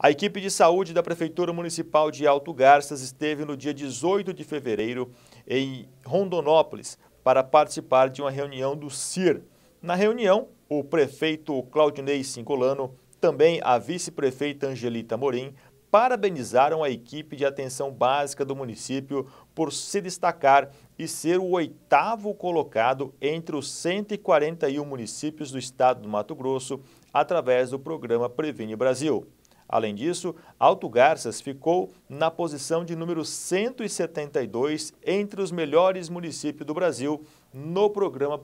A equipe de saúde da Prefeitura Municipal de Alto Garças esteve no dia 18 de fevereiro em Rondonópolis para participar de uma reunião do CIR. Na reunião, o prefeito Claudinei Cincolano, também a vice-prefeita Angelita Morim, parabenizaram a equipe de atenção básica do município por se destacar e ser o oitavo colocado entre os 141 municípios do estado do Mato Grosso através do programa Previne Brasil. Além disso, Alto Garças ficou na posição de número 172 entre os melhores municípios do Brasil no programa